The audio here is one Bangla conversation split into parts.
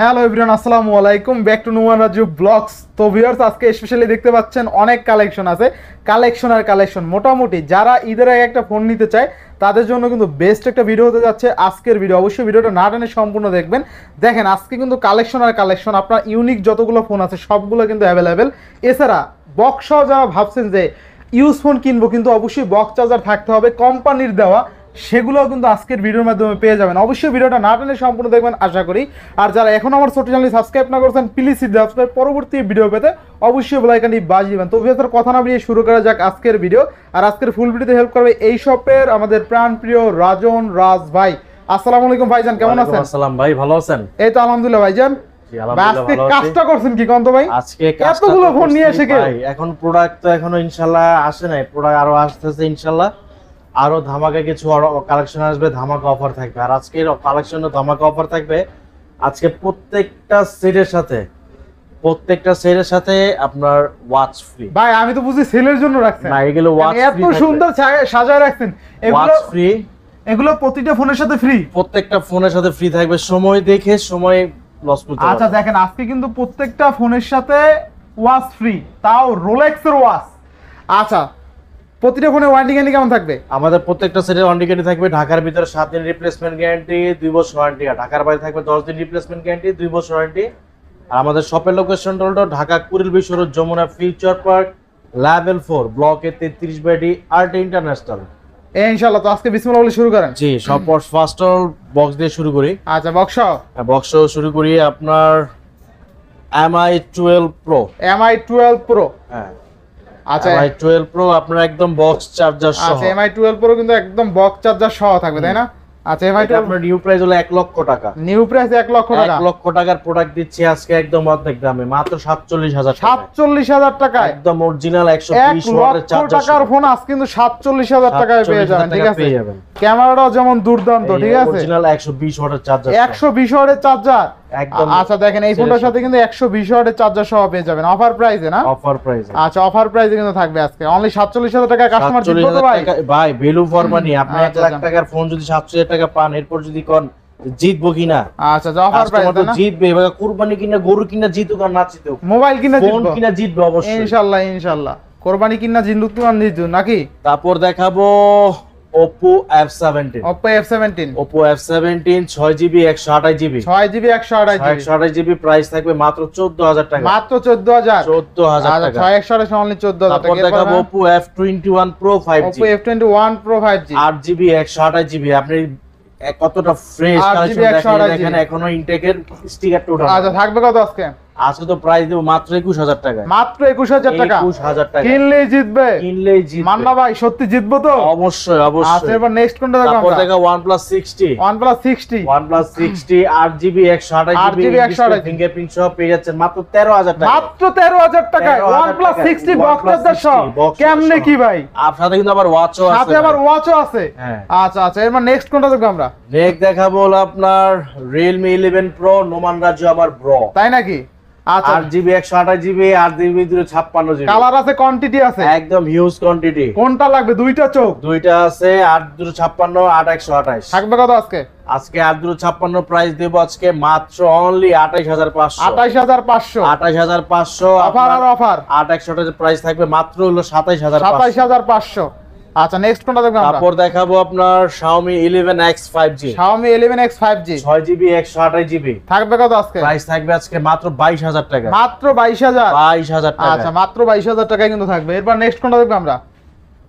হ্যালো এভরিওয়ান আসসালামু আলাইকুম back to Numan Raju vlogs তো ভিউয়ার্স আজকে স্পেশালি দেখতে পাচ্ছেন অনেক কালেকশন আছে কালেকশন আর কালেকশন মোটামুটি যারা ঈদের আগে একটা ফোন নিতে চায় তাদের জন্য কিন্তু বেস্ট একটা ভিডিও হতে যাচ্ছে আজকের ভিডিও অবশ্যই ভিডিওটা না টানে সম্পূর্ণ দেখবেন দেখেন আজকে কিন্তু কালেকশন আর কালেকশন আপনার ইউনিক যতগুলো ফোন আছে সবগুলো কিন্তু অ্যাভেলেবেল এছাড়া বক্সও যারা ভাবছেন যে ইউজ ফোন কিনবো কিন্তু অবশ্যই বক্স চার্জার থাকতে হবে কোম্পানির দেওয়া সেগুলোও কিন্তু আজকের ভিডিওর মাধ্যমে পেয়ে যাবেন অবশ্যই ভিডিওটা না টানে সম্পূর্ণ দেখবেন আশা করি আর যারা এখন আমার ছোট চ্যানেলটি সাবস্ক্রাইব না করছেন প্লিজ সাবস্ক্রাইব পরবর্তী ভিডিও পেতে অবশ্যই বেলাইকানটি বাজিবেন তো ভিডিওটার কথা না বলিয়ে শুরু করা যাক আজকের ভিডিও আর আজকের ফুল ভিডিওতে হেল্প করবে এই শপের আমাদের প্রাণপ্রিয় রাজন রাজ ভাই আসসালামু আলাইকুম ভাইজান কেমন আছেন আসসালাম ভাই ভালো আছেন এই তো আলহামদুলিল্লাহ ভাইজান আজকে আরো আসতেছে ইনশাআল্লাহ আরো ধামাকা কিছু কালেকশন আসবে ধামাকা অফার থাকবে আর আজকের কালেকশনে ধামাকা অফার থাকবে আজকে প্রত্যেকটা সেটের সাথে প্রত্যেকটা সেলের সাথে আপনার ওয়াচ ফ্রি ভাই আমি তো বুঝি সেলের জন্য রাখছেন না এগুলো ওয়াচ ফ্রি এত সুন্দর সাজায় রাখছেন এগুলো ফ্রি এগুলো প্রতিটা ফোনের সাথে ফ্রি প্রত্যেকটা ফোনের সাথে ফ্রি থাকবে সময় দেখে সময় লস করতে আচ্ছা দেখেন আজকে কিন্তু প্রত্যেকটা ফোনের সাথে ওয়াচ ফ্রি তাও রোলেক্সের ওয়াচ আচ্ছা প্রতিটা ফোনের ওয়ারেন্টি গ্যারান্টি কেমন থাকবে আমাদের প্রত্যেকটা সেটের ওয়ারেন্টি গ্যারান্টি থাকবে ঢাকার ভিতরে সাত দিন রিপ্লেসমেন্ট গ্যারান্টি দুই বছর ওয়ারেন্টি আর ঢাকার বাইরে থাকবে দশ দিন রিপ্লেসমেন্ট গ্যারান্টি দুই বছর ওয়ারেন্টি আর আমাদের শপের লোকেশন হলো ঢাকা কুড়িল বিশ্বর Jamuna future park level four A তেত্রিশ বাই আর্ট ইন্টারন্যাশনাল ইনশাআল্লাহ তো আজকে বিসমিল্লাহ বলে শুরু করেন জি সব ফার্স্ট অল বক্স দিয়ে শুরু করি আচ্ছা বক্স হ্যাঁ, বক্স শুরু করি আপনার Mi twelve pro Mi twelve pro হ্যাঁ আচ্ছা প্রো আপনার একদম বক্স আচ্ছা, চার্জার সহ থাকবে নিউ প্রাইস আচ্ছা, লক্ষ টাকা নিউ আজকে একদম টাকা একদম টাকার ফোন আজ কিন্তু টাকায় ঠিক আছে ক্যামেরাটাও যেমন দুর্দান্ত ঠিক আছে একশো বিশ ওয়াটের চার্জার বিশ ওয়াটের চার্জার আচ্ছা দেখেন এই ফোনটার সাথে কিন্তু একশো বিশ চার্জার সহ পেয়ে যাবেন অফার প্রাইসে না অফার আচ্ছা অফার প্রাইসে কিন্তু থাকবে আজকে অনলি সাতচল্লিশ হাজার টাকা কাস্টমার ভাই ভাই ফর মানি আপনি এক আচ্ছা, লাখ আচ্ছা। টাকার ফোন যদি হাজার টাকা পান এরপর যদি কোন জিতবো কিনা আচ্ছা অফার আচ্ছা, প্রাইস জিতবে এবার কুরবানি কিনা গরু কিনা জিতুক আর না জিতুক মোবাইল কিনা ফোন কিনা জিতবে অবশ্যই ইনশাআল্লাহ ইনশাআল্লাহ কোরবানি কিনা জিতুক আর নাকি তারপর দেখাবো Oppo F17 Oppo F17 Oppo F17 6GB 128GB 6GB 128GB 128GB price থাকবে মাত্র 14000 টাকা মাত্র 14000 14000 আচ্ছা, টাকা 628 অনলি 14000 টাকা তারপর দেখাবো Oppo F21 Pro 5G Oppo F21 Pro 5G 8GB 128GB আপনি কতটা ফ্রেশ কালেকশন দেখেন এখনো ইনটেকের স্টিকারটা ওঠা আচ্ছা থাকবে কত আজকে আজকে তো প্রাইস দেবো মাত্র একুশ হাজার টাকা মাত্র একুশ হাজার টাকা একুশ হাজার টাকা কিনলেই জিতবে কিনলেই জিতবে মান্না ভাই সত্যি জিতবো তো অবশ্যই অবশ্যই আচ্ছা এবার নেক্সট কোনটা দেখো আমরা দেখো OnePlus 60 OnePlus 60 OnePlus 60 8GB 128GB 128 fingerprint সহ পেয়ে যাচ্ছেন মাত্র 13000 টাকা মাত্র 13000 টাকায় OnePlus 60 বক্স চার্জার সহ কেমনে কি ভাই আর সাথে কিন্তু আবার ওয়াচও আছে সাথে আবার ওয়াচও আছে হ্যাঁ। আচ্ছা আচ্ছা এবার নেক্সট কোনটা দেখবো আমরা নেক্সট দেখাবো আপনার Realme 11 Pro নোমান রাজ্য আবার ব্রো তাই নাকি আট একশো আঠাশ আজকে আজকে আট দুটো ছাপ্পান্ন প্রাইস দেবো আজকে মাত্র অনলি আঠাইশ হাজার পাঁচশো আঠাইশ হাজার পাঁচশো আঠাইশ হাজার পাঁচশো অফার আর অফার আট একশো আঠাশ প্রাইস থাকবে মাত্র হলো সাতাইশ হাজার সাতাইশ হাজার পাঁচশো আচ্ছা নেক্সট কোনটা দেখব আমরা তারপর দেখাবো আপনার Xiaomi 11X 5G Xiaomi 11X 5G 6GB 128GB থাকবে কত আজকে প্রাইস থাকবে আজকে মাত্র 22000 টাকা মাত্র 22000 22000 টাকা আচ্ছা মাত্র 22000 টাকায় কিন্তু থাকবে এরপর নেক্সট কোনটা দেখব আমরা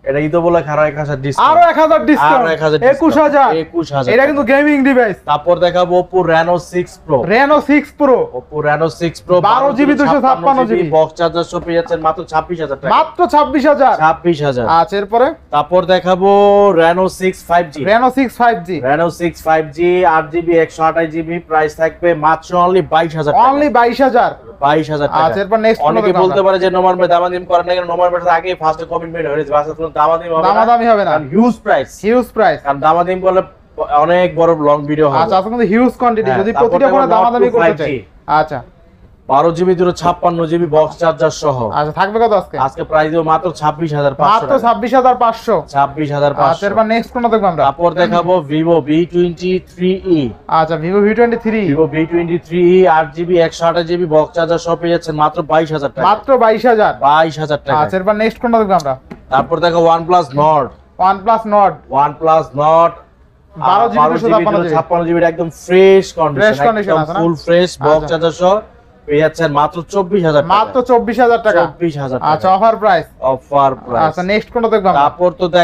এটা ঈদ বলে আরো এক হাজার ডিসকাউন্ট আরো এক হাজার ডিসকাউন্ট এক হাজার একুশ হাজার একুশ হাজার এটা কিন্তু গেমিং ডিভাইস তারপর দেখাবো Oppo Reno six pro Reno six pro Oppo Reno six pro বারো জিবি দুশো ছাপ্পান্ন জিবি বক্স চার্জার সব পেয়ে যাচ্ছেন মাত্র ছাব্বিশ হাজার মাত্র ছাব্বিশ হাজার ছাব্বিশ হাজার আচ্ছা এরপরে তারপর দেখাবো Reno six five G Reno six five G Reno six five G আট জিবি একশো আঠাশ জিবি প্রাইস থাকবে মাত্র অনলি বাইশ হাজার অনলি বাইশ হাজার বাইশ হাজার আচ্ছা এরপর নেক্সট অনেকে বলতে পারে যে নোমার দামাদিম করেন না কেন নোমার আগে ফার্স্ট কমিটমেন্ট হয়েছে দামাদামি হবে না হিউজ প্রাইস হিউজ প্রাইস বলে অনেক বড় লং ভিডিও হবে আচ্ছা আজকে আচ্ছা, কিন্তু হিউজ হ্যাঁ, কোয়ান্টিটি যদি প্রতিটা করে দামাদামি করতে চাই আচ্ছা বারো জিবি দুটো ছাপ্পান্ন জিবি বক্স চার্জার সহ আচ্ছা, থাকবে পাঁচশো ছাব্বিশ হাজার পাঁচশো আচ্ছা, তারপর e। আচ্ছা, e। e, আট জিবি বক্স চার্জার পেয়ে মাত্র বাইশ হাজার মাত্র বাইশ হাজার বাইশ হাজার টাকা নেক্সট দেখবো আমরা তারপর দেখো বারো জিবি ছাপ্পান্ন জিবি একদম fresh condition full fresh box charger সহ আচ্ছা অফার প্রাইস অফার আচ্ছা নেক্সট কোনটা তো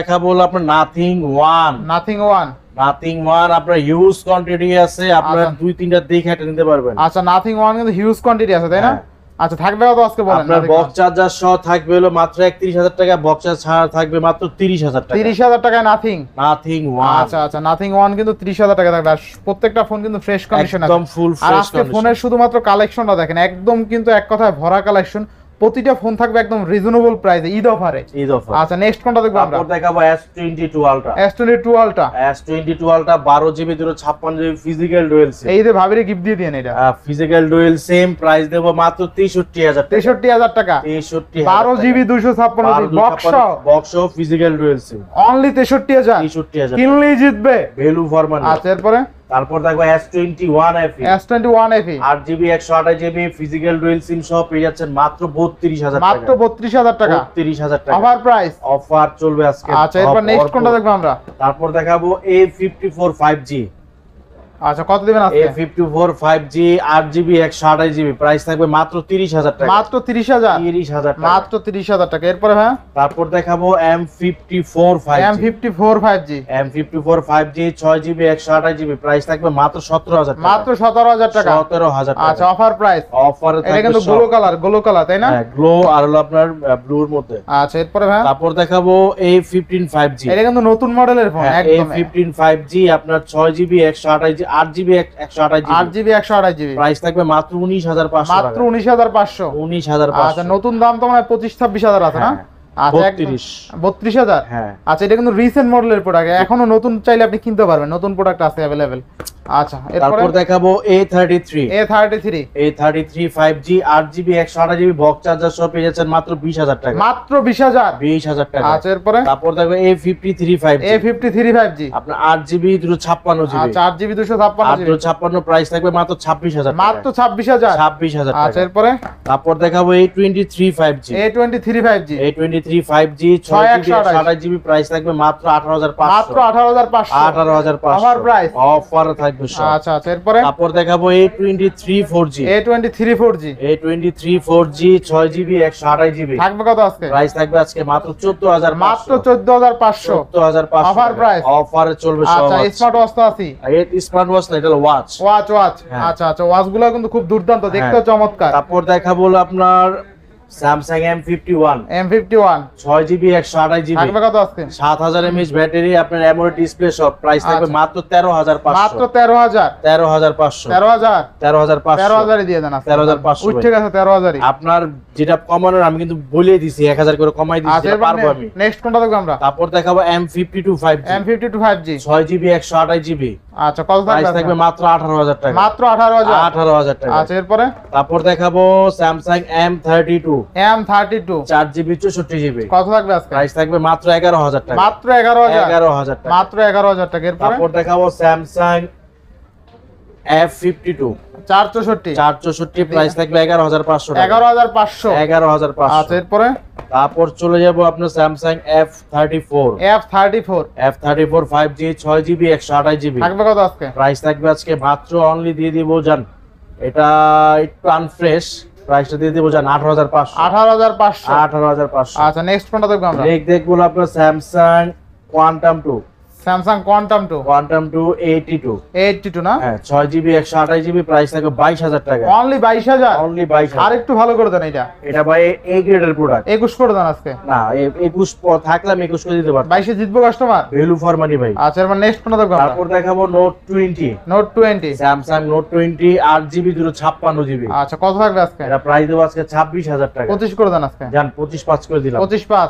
আপনার nothing one nothing one nothing one আপনার হিউজ কোয়ান্টিটি আছে আপনার আচ্ছা। দুই তিনটা দেখে নিতে পারবেন আচ্ছা নাথিং ওয়ান কিন্তু হিউজ কোয়ান্টিটি আছে তাই না হ্যাঁ। আচ্ছা থাকবে তো আজকে বলেন আপনার বক্স চার্জার সহ থাকবে হলো মাত্র 31000 টাকা বক্স চার্জার থাকবে মাত্র 30000 টাকা 30000 নাথিং নাথিং ওয়ান আচ্ছা আচ্ছা নাথিং ওয়ান কিন্তু 30000 টাকা থাকবে আর প্রত্যেকটা ফোন কিন্তু ফ্রেশ কন্ডিশন আছে একদম ফুল ফ্রেশ কন্ডিশন আজকে ফোনের শুধুমাত্র কালেকশনটা দেখেন একদম কিন্তু এক কথায় ভরা কালেকশন প্রতিটা ফোন থাকবে একদম রিজনেবল প্রাইসে ঈদ অফারে ঈদ অফার আচ্ছা নেক্সট কোনটা দেখবো আমরা দেখাবো S22 Ultra S22 Ultra S22 Ultra 12 GB 256 GB physical dual sim এই যে ভাবিরে গিফট দিয়ে দেন এটা ফিজিক্যাল ডুয়াল সিম প্রাইস দেব মাত্র 63000 63000 টাকা 63000 12 GB 256 GB box box physical dual sim only 63000 63000 কিনলেই জিতবে ভ্যালু ফর মানি আচ্ছা এরপরে তারপর দেখো S21 FE S21 FE 8GB 128GB physical dual sim সহ পেয়ে যাচ্ছেন মাত্র 32000 টাকা মাত্র 32000 টাকা 32000 টাকা অফার প্রাইস অফার চলবে আজকে আচ্ছা এরপর নেক্সট কোনটা দেখব আমরা তারপর দেখাবো A54 5G আচ্ছা কত দিবেন আজকে 5G 8GB 128GB প্রাইস থাকবে মাত্র 30000 টাকা মাত্র 30000 30000 টাকা মাত্র 30000 টাকা এরপর হ্যাঁ তারপর দেখাবো M54 5G M54 5G M54 5G 6GB 128GB price থাকবে মাত্র 17000 টাকা মাত্র 17000 টাকা 17000 টাকা আচ্ছা অফার প্রাইস অফার এটা কিন্তু গ্লো কালার গ্লো কালার তাই না হ্যাঁ গ্লো আর হলো আপনার ব্লুর মধ্যে আচ্ছা এরপর হ্যাঁ তারপর দেখাবো A15 5G এটা কিন্তু নতুন মডেলের ফোন হ্যাঁ, একদম A15 5G আপনার 6GB 128GB আট একশো আট জিবি একশো জিবি থাকবে মাত্র উনিশ হাজার মাত্র উনিশ হাজার পাঁচশো উনিশ হাজার পাঁচশো আচ্ছা, নতুন দাম তো মানে পঁচিশ ছাব্বিশ হাজার আছে না হ্যাঁ, হ্যাঁ। আচ্ছা, বত্রিশ হাজার হ্যাঁ। আচ্ছা এটা কিন্তু রিসেন্ট মডেলের প্রোডাক্ট এখনো নতুন চাইলে আপনি কিনতে পারবেন নতুন প্রোডাক্ট আছে অ্যাভেলেবেল আচ্ছা, তারপর দেখাবো A fifty three five A fifty three five G আট জিবি আচ্ছা, দুশো ছাপ্পান্ন জিবি আট দুশো ছাপ্পান্ন আট ছাপ্পান্ন প্রাইস থাকবে মাত্র ছাব্বিশ হাজার মাত্র ছাব্বিশ হাজার ছাব্বিশ হাজার আচ্ছা তারপর দেখাবো A twenty three five G A twenty three five G A twenty ছয় জিবি একশো আঠাশ জিবি থাকবে প্রাইস আচ্ছা, আচ্ছা, থাকবে আজকে চোদ্দ হাজার মাত্র চোদ্দ হাজার হাজার চলবে ওয়াচ আচ্ছা, তো ওয়াচ ওয়াচ ওয়াচ ওয়াচ আচ্ছা আচ্ছা ওয়াচ গুলো কিন্তু খুব দুর্দান্ত দেখতে হ্যাঁ। চমৎকার তারপর দেখাবো আপনার Samsung M fifty one M fifty one ছয় জিবি একশো আঠাশ জিবি থাকবে কত আছে সাত হাজার এমএস ব্যাটারি আপনার এমন ডিসপ্লে সব প্রাইস থাকবে আচ্ছা। মাত্র তেরো হাজার পাঁচশো মাত্র তেরো হাজার তেরো হাজার পাঁচশো তেরো হাজার তেরো হাজার পাঁচশো তেরো হাজারই দিয়ে দেন তেরো হাজার পাঁচশো ঠিক আছে তেরো হাজারই আপনার যেটা কমানোর আমি কিন্তু বলে দিছি এক হাজার করে কমাই দিচ্ছি পারবো আমি নেক্সট কোনটা দেখবো আমরা তারপর দেখাবো M fifty two five M fifty two five G ছয় জিবি একশো আঠাশ জিবি আচ্ছা কত প্রাইস থাকবে মাত্র 18000 টাকা মাত্র 18000 18000 টাকা আচ্ছা এরপরে তারপর দেখাবো Samsung M32 M32 4GB 64GB কত থাকবে আজকে প্রাইস থাকবে মাত্র 11000 টাকা মাত্র 11000 11000 টাকা মাত্র 11000 টাকা এরপরে তারপর দেখাবো Samsung এফ ফিফটি টু চার চৌষট্টি চার চৌষট্টি প্রাইস থাকবে এগারো হাজার পাঁচশো এগারো হাজার পাঁচশো এগারো হাজার পাঁচশো এরপরে তারপর চলে যাব আপনার Samsung F thirty four F thirty four F thirty four five G ছয় জিবি একশো আঠাশ জিবি থাকবে কত আজকে প্রাইস থাকবে আজকে মাত্র অনলি দিয়ে দিব জান এটা একটু আনফ্রেশ প্রাইসটা দিয়ে দেবো জান আঠারো হাজার পাঁচশো আঠারো হাজার পাঁচশো আঠারো হাজার পাঁচশো আচ্ছা নেক্সট ফোনটা দেখবো আমরা দেখবো আপনার Samsung quantum two Samsung quantum 2 quantum 2 82 82 না হ্যাঁ 6 জিবি 128 জিবি প্রাইস থাকে 22000 টাকা অনলি 22000 অনলি 22000 আর একটু ভালো করে দেন এটা এটা ভাই এ গ্রেডের প্রোডাক্ট 21 করে দেন আজকে না 21 থাকলে আমি 21 করে দিতে পারব 22 এ জিতবো কাস্টমার ভ্যালু ফর মানি ভাই আচ্ছা এবার নেক্সট কোনটা দেখাবো তারপর দেখাবো note 20 note 20 Samsung note 20 8 GB 256 GB আচ্ছা কত থাকবে আজকে এটা প্রাইস দেব আজকে 26000 টাকা 25 করে দেন আজকে জান 25 পাঁচ করে দিলাম 25 পাঁচ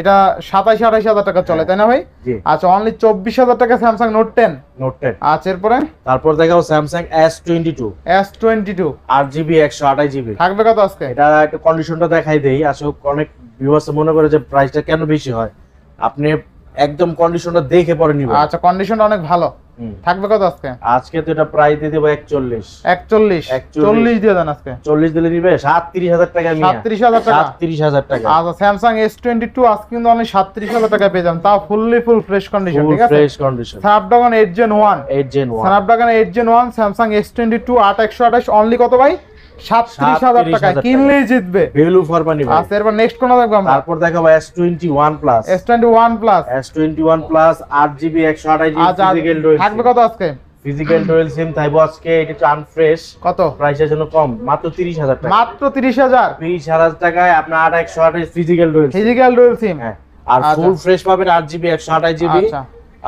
এটা সাতাশ আঠাশ হাজার টাকা চলে হ্যাঁ। তাই না ভাই আচ্ছা অনলি চব্বিশ হাজার টাকা Samsung note ten note ten আচ্ছা এরপরে তারপর দেখো Samsung S twenty two S twenty two আট জিবি একশো আঠাশ জিবি থাকবে কত আজকে এটা একটু কন্ডিশনটা দেখাই দেই আসলে অনেক ভিউয়ার্স মনে করে যে প্রাইসটা কেন বেশি হয় আপনি একদম কন্ডিশনটা দেখে পরে নিবেন আচ্ছা কন্ডিশনটা অনেক ভালো থাকবে কত আজকে আজকে তো এটা প্রায় দিয়ে দেবো একচল্লিশ একচল্লিশ চল্লিশ দিয়ে দেন আজকে চল্লিশ দিলে নিবে সাতত্রিশ হাজার টাকা সাতত্রিশ হাজার টাকা সাতত্রিশ হাজার টাকা আচ্ছা স্যামসাং এস টোয়েন্টি টু আজকে কিন্তু আমি সাতত্রিশ হাজার টাকা পেয়ে যান তাও fully full fresh condition fresh condition Snapdragon eight gen one eight gen one Snapdragon eight gen one Samsung S twenty two আট একশো আঠাশ অনলি কত ভাই আনফ্রেশ আচ্ছা, আচ্ছা, আচ্ছা, কত প্রাইসের জন্য কম মাত্র 30000 টাকা মাত্র 30000 30000 টাকায় আপনার 8128 physical dual physical dual sim আর ফুল ফ্রেশ পাবেন 8 জিবি 128 জিবি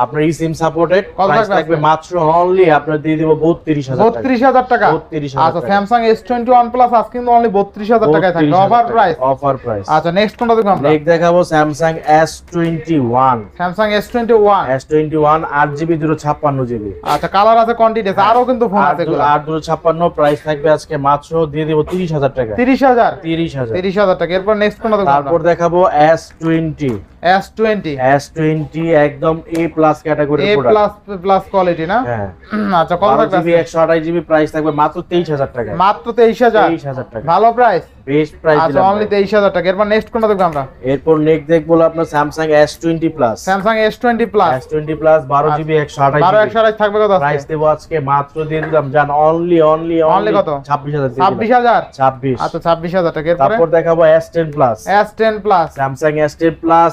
আপনার ইসিম সাপোর্টেড প্রাইস থাকবে মাত্র অনলি আপনার দিয়ে দেব 32000 টাকা 32000 টাকা 32000 আচ্ছা Samsung S21 Plus আজকে কিন্তু অনলি 32000 টাকায় থাকবে অফার প্রাইস অফার প্রাইস আচ্ছা নেক্সট কোনটা দেখব আমরা নেক্সট দেখাবো Samsung S21 Samsung S21 S21 8GB 256GB আচ্ছা কালার আছে কোয়ান্টিটি আছে আরো কিন্তু ফোন আছে এগুলো 8256 প্রাইস থাকবে আজকে মাত্র দিয়ে দেব 30000 টাকা 30000 30000 30000 টাকা এরপর নেক্সট কোনটা দেখব তারপর দেখাবো S20 S20 S20 একদম A+ plus category A plus plus quality না হ্যাঁ। আচ্ছা কত থাকবে 128 জিবি প্রাইস থাকবে মাত্র 23000 টাকা মাত্র 23000 23000 টাকা ভালো প্রাইস ফিক্স প্রাইস আচ্ছা অনলি 23000 টাকা এরপর নেক্সট কোনটা দেখব আমরা এরপর নেক্সট দেখব আপনার Samsung S20 Plus Samsung S20 Plus S20 Plus 128 আচ্ছা। থাকবে কত প্রাইস দেব আজকে মাত্র দিয়ে দিলাম জান অনলি অনলি অনলি কত 26000 26000 26000 টাকা এরপর তারপর দেখাবো S10 Plus S10 Plus Samsung S10 Plus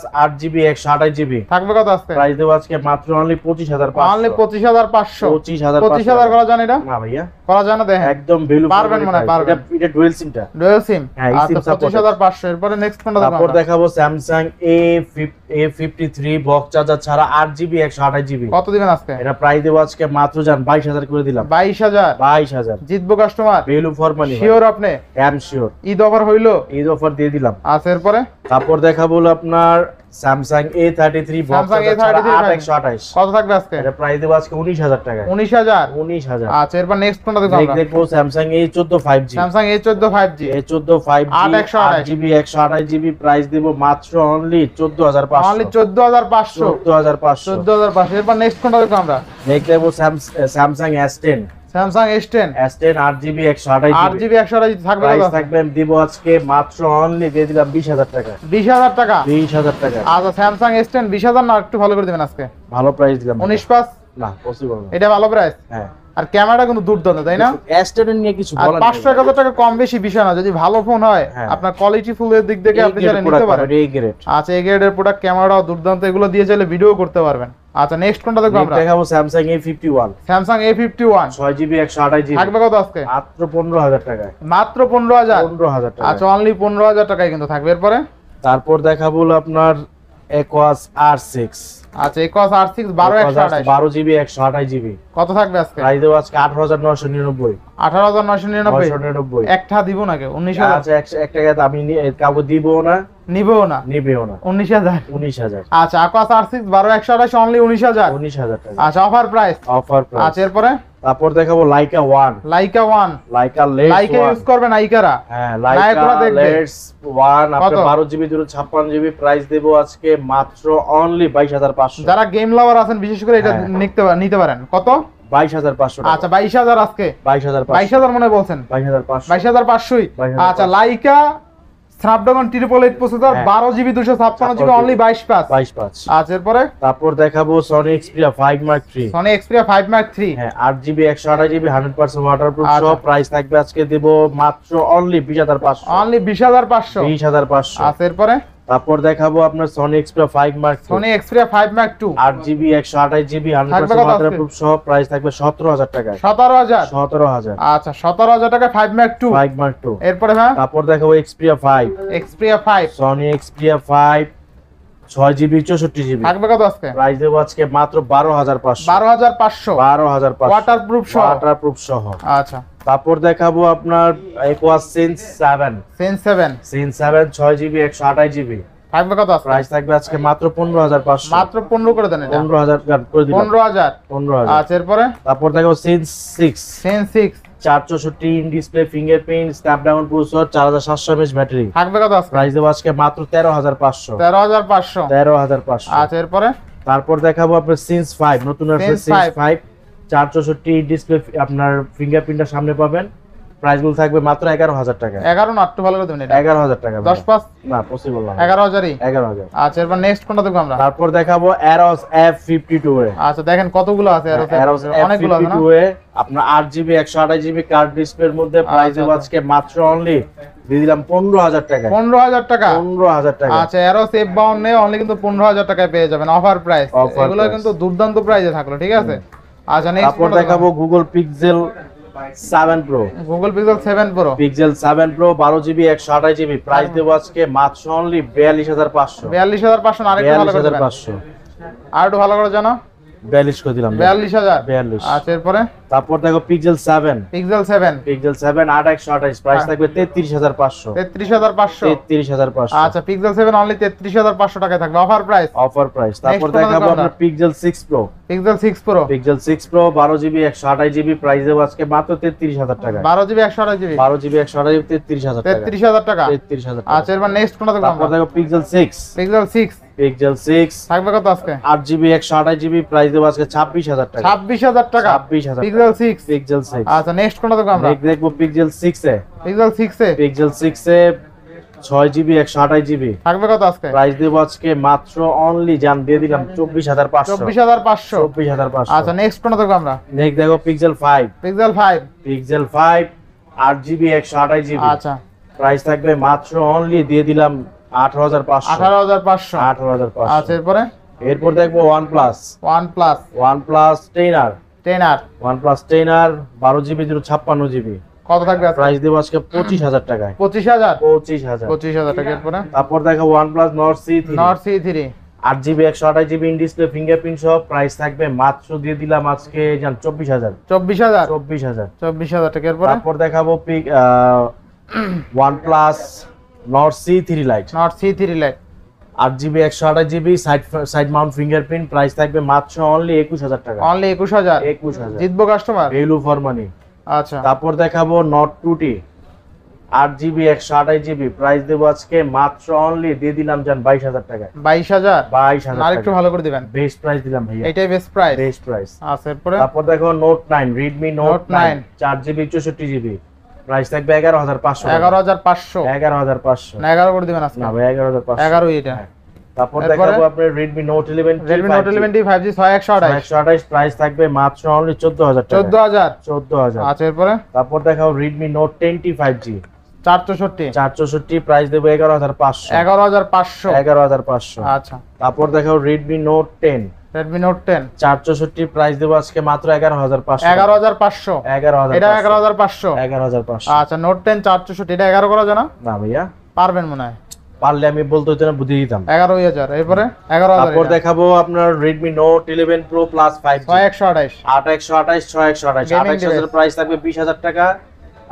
থাকবে কত প্রাইস দেব আজকে মাত্র অনলি 25500 25500 করা জানেন না ভাইয়া করা জানা দেখেন একদম ভ্যালু পারবেন পারবেন এটা সিমটা সিম হ্যাঁ, আচ্ছা, পঁচিশ হাজার পাঁচশো এরপরে নেক্সট কোনটা তারপর দেখাবো স্যামসাং এ ফিফটি এ দেখাবো আপনার স্যামসাং এ থার্টি থ্রি কত থাকবে উনিশ হাজার টাকা উনিশ হাজার উনিশ হাজার আচ্ছা এরপর নেক্সট কোনটা দেখবো স্যামসাং এ চোদ্দ ফাইভ জি স্যামসাং এ চোদ্দ ফাইভ জি এ চোদ্দ ফাইভ আট একশো আঠাশ জিবি একশো আঠাশ জিবি প্রাইস দেবো মাত্র অনলি চোদ্দ হাজার পাঁচ নেক্সট স্যামসাং স্যামসাং থাকবে মাত্র অনলি দিয়ে দিলাম টাকা টাকা টাকা আচ্ছা স্যামসাং না একটু ভালো করে দিবেন আজকে ভালো প্রাইস দিলাম 19 না পসিবল না এটা ভালো প্রাইস হ্যাঁ আর ক্যামেরা কিন্তু দুর্দান্ত তাই না অ্যাস্টেডেন্ট নিয়ে কিছু বলার নেই টাকা টাকা কম বেশি বিষয় না যদি ভালো ফোন হয় হ্যাঁ। আপনার কোয়ালিটি ফুলের দিক থেকে আপনি যারা নিতে পারেন এই গ্রেড আচ্ছা এই গ্রেডের প্রোডাক্ট ক্যামেরা দুর্দান্ত এগুলো দিয়ে চাইলে ভিডিও করতে পারবেন আচ্ছা নেক্সট কোনটা দেখবো আমরা দেখাবো Samsung A51 Samsung A51 6GB 128GB থাকবে কত আজকে মাত্র 15000 টাকায় মাত্র 15000 15000 টাকা আচ্ছা অনলি 15000 টাকায় কিন্তু থাকবে এরপরে তারপর দেখাবো আপনার Aquas R6 আচ্ছা একস আর সিক্স বারো বারো জিবি একশো আঠাশ জিবি কত থাকবে আজকে প্রাইস দেবো আজকে আঠারো হাজার নশো নিরানব্বই আঠারো হাজার নশো নিরানব্বই নিরানব্বই একটা দিব না উনিশ আচ্ছা, আমি কাউকে দিব না নিবেও না নিবেও না উনিশ হাজার উনিশ হাজার আচ্ছা আর সিক্স বারো একশো আঠাশ অনলি উনিশ হাজার উনিশ হাজার আচ্ছা অফার প্রাইস অফার প্রাইস আচ্ছা এরপরে তারপর দেখাবো লাইকা ওয়ান লাইকা ওয়ান লাইকা লেট লাইকা ইউজ করবে নাইকারা হ্যাঁ লাইকা ওয়ান আপনার বারো জিবি ছাপ্পান্ন জিবি প্রাইস দেবো আজকে মাত্র অনলি বাইশ হাজার 2500 যারা গেম লাভার আছেন বিশেষ করে এটা হ্যাঁ। নিতে নিতে পারেন কত 22500 আচ্ছা 22000 আজকে 22000 মনে বলছেন 22500 22500 আচ্ছা লাইকা স্ন্যাপড্রাগন প্রসেসর বারো জিবি দুশো ছাপ্পান্ন জিবি অনলি আচ্ছা, এরপরে তারপর দেখাবো Sony Xperia five mark three Sony Xperia five mark three হ্যাঁ আট জিবি একশো GB hundred percent water price থাকবে আজকে দেবো মাত্র অনলি বিশ হাজার পাঁচশো অনলি বিশ হাজার পাঁচশো বিশ হাজার পাঁচশো আচ্ছা এরপরে তারপর দেখাবো আপনার Sony Xperia 5 mark Sony Xperia 5 mark 2 8GB 128GB 100% waterproof সহ প্রাইস থাকবে 17000 টাকা 17000 17000 আচ্ছা 17000 টাকা 5 মার্ক 2 5 মার্ক 2 এরপরে হ্যাঁ তারপর দেখাবো এক্সপ্রিয়া 5 এক্সপ্রিয়া 5 সনি এক্সপ্রিয়া 5 ছয় জিবি চৌষট্টি জিবি থাকবে কত আজকে প্রাইস দেবো আজকে মাত্র বারো হাজার পাঁচশো বারো হাজার পাঁচশো বারো হাজার ওয়াটার প্রুফ সহ ওয়াটার প্রুফ সহ আচ্ছা তারপর দেখাবো আপনার Aquos seven seven sense seven ছয় জিবি একশো আঠাশ জিবি থাকবে কত প্রাইস থাকবে আজকে মাত্র 15500 মাত্র করে দেন পনেরো হাজার পনেরো হাজার পনেরো হাজার আচ্ছা এরপরে তারপর দেখাবো সেন্স সিক্স সেন্স সিক্স চার চৌষট্টি in display fingerprint Snapdragon processor চার হাজার সাতশো এমএস ব্যাটারি থাকবে কত প্রাইস দেবো আজকে মাত্র তেরো হাজার পাঁচশো তেরো হাজার পাঁচশো তেরো হাজার পাঁচশো আচ্ছা এরপরে তারপর দেখাবো আপনার সিন্স ফাইভ নতুন আসছে সিন্স ফাইভ চার চৌষট্টি ডিসপ্লে আপনার ফিঙ্গারপ্রিন্টটা সামনে পাবেন প্রাইসগুলো থাকবে মাত্র এগারো হাজার টাকা এগারো না একটু ভালো করে দেবেন এগারো হাজার টাকা দশ পাঁচ না পসিবল না এগারো হাজারই এগারো হাজার আচ্ছা এরপর নেক্সট কোনটা দেখবো আমরা তারপর দেখাবো এফ ফিফটি টু এ আচ্ছা দেখেন কতগুলো আছে অনেকগুলো আছে আপনার আট জিবি একশো আঠাশ জিবি কার্ড ডিসপ্লের মধ্যে প্রাইস আচ্ছা, আচ্ছা। আজকে মাত্র অনলি দিয়ে দিলাম পনেরো হাজার টাকা পনেরো হাজার টাকা পনেরো হাজার টাকা আচ্ছা সেফ অনলি কিন্তু পনেরো হাজার টাকায় পেয়ে যাবেন প্রাইস কিন্তু দুর্দান্ত প্রাইসে থাকলো ঠিক আছে আচ্ছা দেখাবো Google Pixel 7 pro Google Pixel 7 pro Pixel 7 pro 12 GB 128 GB price দেব আজকে মাত্র অনলি 42500 42500 আর একটু ভালো করে 42500 আর একটু ভালো করে জানো 42 করে দিলাম 42000 42 আচ্ছা এরপরে তারপর দেখো পিক্সেল 7 পিক্সেল 7 পিক্সেল 7 8128 প্রাইস থাকবে 33500 33500 33500 আচ্ছা পিক্সেল 7 অনলি 33500 টাকায় থাকবে অফার প্রাইস অফার প্রাইস তারপর দেখাবো আপনার Pixel 6 pro Pixel 6 pro Pixel 6 pro 12GB GB price দেব আজকে মাত্র 33000 টাকা 12GB 128GB 12GB 128GB 33000 টাকা 33000 টাকা 33000 আচ্ছা এরপর নেক্সট কোনটা দেখো আমরা দেখো পিক্সেল 6 পিক্সেল 6 পিক্সেল 6 থাকবে কত আজকে 8 জিবি 128 জিবি প্রাইস দেব আজকে 26000 টাকা 26000 টাকা নেক্সট আচ্ছা, কোনটা দেখব আমরা দেখব Pixel 6 A Pixel 6 A Pixel GB থাকবে কত আজকে প্রাইস দেব মাত্র অনলি জান দিয়ে দিলাম চব্বিশ হাজার 24500 24500 হাজার আচ্ছা নেক্সট কোনটা দেখব আমরা নেক্সট দেখো Pixel five Pixel five Pixel five আট জিবি একশো 128 জিবি আচ্ছা প্রাইস থাকবে মাত্র অনলি দিয়ে দিলাম আঠারো হাজার পাঁচশো আঠারো হাজার পাঁচশো আঠারো হাজার পাঁচশো আচ্ছা, এরপরে এরপর দেখবো one plus one plus one plus টেনার টেনার টেনার বারো জিবি ছাপ্পান্ন জিবি কত থাকবে পঁচিশ হাজার টাকায় পঁচিশ হাজার পঁচিশ হাজার পঁচিশ হাজার টাকা এরপরে তারপর দেখো one plus C Nord C three আট জিবি একশো আঠাশ জিবি ইন ফিঙ্গারপ্রিন্ট সহ প্রাইস থাকবে মাত্র দিয়ে দিলাম চব্বিশ হাজার চব্বিশ হাজার চব্বিশ হাজার চব্বিশ হাজার টাকা এরপর তারপর দেখাবো পিক one Nord C three lite Nord C three lite আট জিবি একশো আঠাশ GB side side mount fingerprint price থাকবে মাত্র অনলি একুশ হাজার টাকা অনলি একুশ হাজার একুশ হাজার জিতবো কাস্টমার ভ্যালু ফর মানি আচ্ছা তারপর দেখাবো নট টুটি আট জিবি একশো আঠাশ জিবি প্রাইস দেবো আজকে মাত্র অনলি দিয়ে দিলাম যান বাইশ হাজার টাকা বাইশ হাজার বাইশ হাজার আরেকটু ভালো করে দিবেন বেস্ট প্রাইস দিলাম ভাইয়া এটাই বেস্ট প্রাইস বেস্ট প্রাইস আচ্ছা তারপর দেখো note nine Redmi note nine চার জিবি চৌষট্টি জিবি প্রাইস থাকবে এগারো হাজার পাঁচশো এগারো হাজার পাঁচশো এগারো হাজার পাঁচশো এগারো করে দিবেন আজকে এগারো হাজার পাঁচশো এগারোই এটা তারপর দেখাবো আপনার Redmi Note 11 Redmi Note 11 5G 6128 128 price থাকবে মাত্র অনলি 14000 14000 14000 আচ্ছা এরপরে তারপর দেখাবো Redmi Note 10T 5G 464 464 price দেব 11500 11500 11500 আচ্ছা তারপর দেখাবো Redmi Note 10 Redmi Note 10 464 price দেব আজকে মাত্র 11500 11500 11500 এটা 11500 11500 আচ্ছা Note 10 464 এটা 11 করা যায় না না ভাইয়া পারবেন মনে হয় পারলে আমি বলতো হতো না বুঝিয়ে দিতাম 11000 এরপরে 11000 তারপর দেখাবো আপনার Redmi Note 11 Pro Plus 5G 6128 8128 6128 28000 price থাকবে 20000 টাকা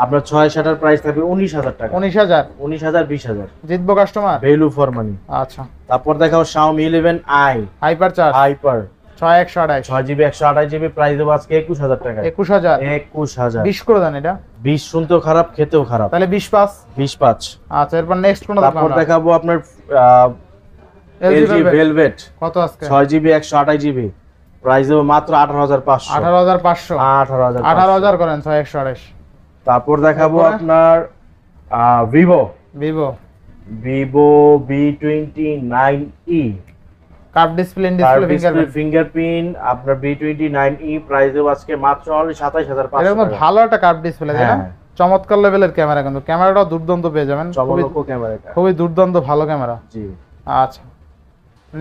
আপনার ছয় শাটার প্রাইস থাকবে উনিশ হাজার টাকা উনিশ হাজার উনিশ হাজার বিশ হাজার জিতবো কাস্টমার ভ্যালু ফর মানি আচ্ছা তারপর দেখাও Xiaomi eleven I hyper charge hyper ছয় একশো আড়াই ছয় জিবি একশো আড়াই জিবি প্রাইস দেবো আজকে একুশ হাজার টাকা একুশ হাজার একুশ হাজার বিশ করে দেন এটা বিশ শুনতেও খারাপ খেতেও খারাপ তাহলে বিশ পাঁচ বিশ পাঁচ আচ্ছা এরপর নেক্সট কোন তারপর দেখাবো আপনার এলজি ভেলভেট কত আজকে ছয় জিবি একশো আড়াই জিবি প্রাইস দেবো মাত্র আঠারো হাজার পাঁচশো আঠারো হাজার পাঁচশো আঠারো হাজার আঠারো হাজার করেন ছয় একশো আড়াইশ তারপর দেখাবো আপনার Vivo Vivo Vivo V twenty nine E curve display display fingerprint আপনার V twenty nine E price দেবো আজকে মাত্র অনলি সাতাশ হাজার পাঁচশো ভালো একটা কার্ভ ডিসপ্লে হ্যাঁ চমৎকার লেভেলের ক্যামেরা কিন্তু ক্যামেরাটাও দুর্দান্ত পেয়ে যাবেন ক্যামেরা খুবই দুর্দান্ত ভালো ক্যামেরা জি আচ্ছা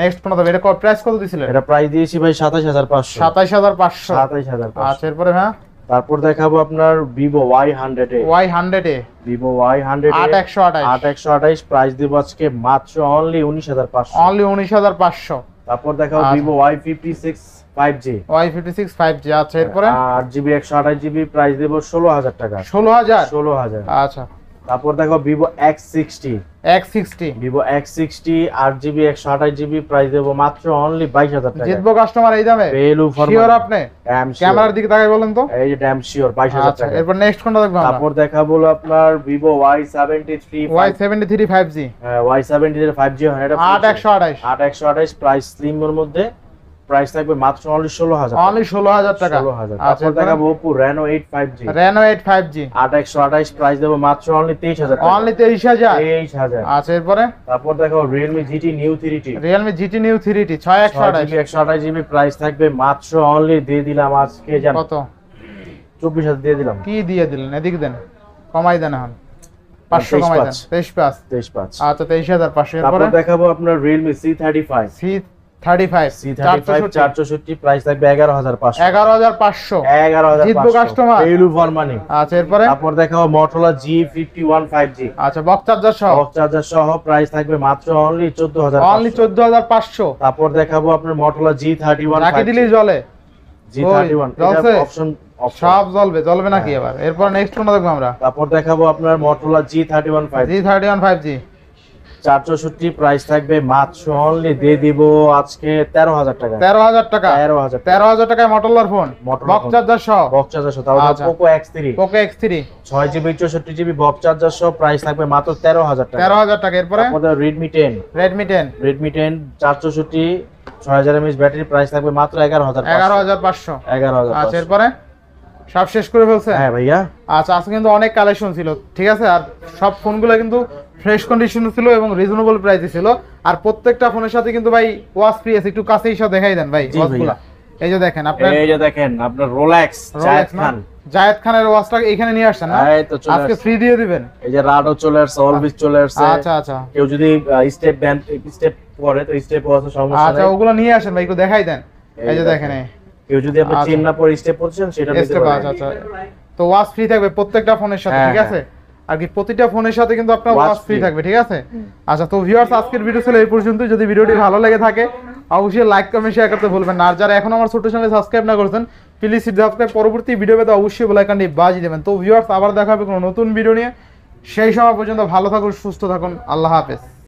নেক্সট কোন এটা প্রাইস কত দিয়েছিলেন এটা প্রাইস দিয়েছি ভাই সাতাশ হাজার হাজার পাঁচশো 27500 হাজার আচ্ছা এরপরে হ্যাঁ তারপর দেখাবো আপনার Vivo y100 hundred A Y A Vivo Y hundred আট একশো আঠাশ আট একশো প্রাইস দিব আজকে মাত্র অনলি উনিশ হাজার 19500 অনলি উনিশ হাজার পাঁচশো তারপর দেখাবো Vivo Y fifty six five G Y fifty six five G আচ্ছা এরপরে আট জিবি একশো আঠাশ জিবি প্রাইস দেব ষোলো হাজার টাকা ষোলো হাজার ষোলো হাজার আচ্ছা তারপর দেখো Vivo X sixty X sixty Vivo X sixty আট জিবি একশো আঠাশ জিবি প্রাইস দেবো মাত্র অনলি বাইশ হাজার টাকা জিতবো কাস্টমার এই দামে ভ্যালু শিওর আপনি ক্যামেরার দিকে তাকাই বলেন তো এই যে ড্যাম শিওর বাইশ হাজার আচ্ছা, টাকা এরপর নেক্সট কোনটা দেখবো তারপর দেখাবো আপনার Vivo Y seventy three Y seventy three five G Y seventy three five G হ্যাঁ, হ্যাঁ আট একশো আঠাশ আট একশো আঠাশ প্রাইস স্লিমের মধ্যে প্রাইস থাকবে মাত্র অনলি ষোলো হাজার অনলি ষোলো হাজার টাকা ষোলো হাজার আচ্ছা, তারপর দেখাবো Oppo Reno eight five G Reno eight five G আট একশো আঠাইশ প্রাইস দেবো মাত্র অনলি তেইশ হাজার অনলি তেইশ হাজার তেইশ হাজার আচ্ছা এরপরে তারপর দেখাবো Realme GT new three T Realme GT new three T ছয় একশো আঠাইশ একশো জিবি প্রাইস থাকবে মাত্র অনলি দিয়ে দিলাম আজকে জান কত চব্বিশ হাজার দিয়ে দিলাম কি দিয়ে দিলেন এদিকে দেন কমাই দেন এখন পাঁচশো কমাই দেন তেইশ পাঁচ তেইশ পাঁচ আচ্ছা তেইশ হাজার পাঁচশো দেখাবো আপনার Realme C thirty five C price থাকবে এগারো হাজার এগারো হাজার পাঁচশো হাজার কাস্টমার মানি আচ্ছা এরপরে তারপর Motorola one five G charger সহ চার্জার সহ প্রাইস থাকবে মাত্র অনলি হাজার অনলি চোদ্দ হাজার পাঁচশো তারপর দেখাবো আপনার মটোলা জি থার্টি ওয়ান দিলেই জি থার্টি ওয়ান অপশন সব জ্বলবে জ্বলবে নাকি হ্যাঁ। এবার এরপর নেক্সট দেখবো আমরা তারপর দেখাবো আপনার Motorola G thirty one five G thirty one five G চার প্রাইস থাকবে মাত্র অনলি দিয়ে দিব আজকে তেরো হাজার টাকা তেরো হাজার টাকা তেরো হাজার তেরো হাজার টাকায় মটোলার ফোন বক চার্জার সহ বক চার্জার সহ তাহলে Poco X three Poco X three ছয় জিবি চৌষট্টি জিবি বক চার্জার সহ প্রাইস থাকবে মাত্র তেরো হাজার টাকা তেরো হাজার টাকা এরপরে আমাদের Redmi ten Redmi ten Redmi ten চার ছয় হাজার এমএস ব্যাটারি প্রাইস থাকবে মাত্র এগারো হাজার এগারো হাজার পাঁচশো এগারো হাজার আচ্ছা এরপরে সব শেষ করে ফেলছে হ্যাঁ ভাইয়া আচ্ছা আজকে কিন্তু অনেক কালেকশন ছিল ঠিক আছে আর সব ফোনগুলো কিন্তু ফ্রেশ কন্ডিশন ছিল এবং রিজনেবল প্রাইসে ছিল আর প্রত্যেকটা ফোনের সাথে কিন্তু ভাই ওয়াচ ফ্রি আছে একটু কাছেই সব দেখাই দেন ভাই ওয়াচগুলো এই যে দেখেন আপনার এই যে দেখেন আপনার রোলেক্স জায়েদ খান জায়েদ খানের ওয়াচটা এখানে নিয়ে আসছেন না তো আজকে ফ্রি দিয়ে দিবেন এই যে রাডও চলে আসছে অলভিস চলে আসছে আচ্ছা আচ্ছা কেউ যদি স্টেপ ব্যান্ড স্টেপ করে তো স্টেপ ওয়াচ সমস্যা আচ্ছা ওগুলো নিয়ে আসেন ভাই একটু দেখাই দেন এই যে দেখেন কেউ যদি আপনি চেন আচ্ছা। না পরে স্টেপ সেটা পারেন আচ্ছা তো ওয়াচ ফ্রি থাকবে প্রত্যেকটা ফোনের সাথে হ্যাঁ, ঠিক হ্যাঁ। আছে আর কি প্রতিটা ফোনের সাথে কিন্তু আপনার ওয়াচ ফ্রি থাকবে ঠিক আছে আচ্ছা তো ভিউয়ার্স আজকের ভিডিও ছিল এই পর্যন্ত যদি ভিডিওটি ভালো লাগে থাকে অবশ্যই লাইক কমেন্ট শেয়ার করতে ভুলবেন না আর যারা এখন আমার ছোট চ্যানেল সাবস্ক্রাইব না করছেন প্লিজ সাবস্ক্রাইব পরবর্তী ভিডিও পেতে অবশ্যই বেলাইকানটি বাজি দেবেন তো ভিউয়ার্স আবার দেখা হবে কোনো নতুন ভিডিও নিয়ে সেই সময় পর্যন্ত ভালো থাকুন সুস্থ থাকুন আল্লাহ হাফেজ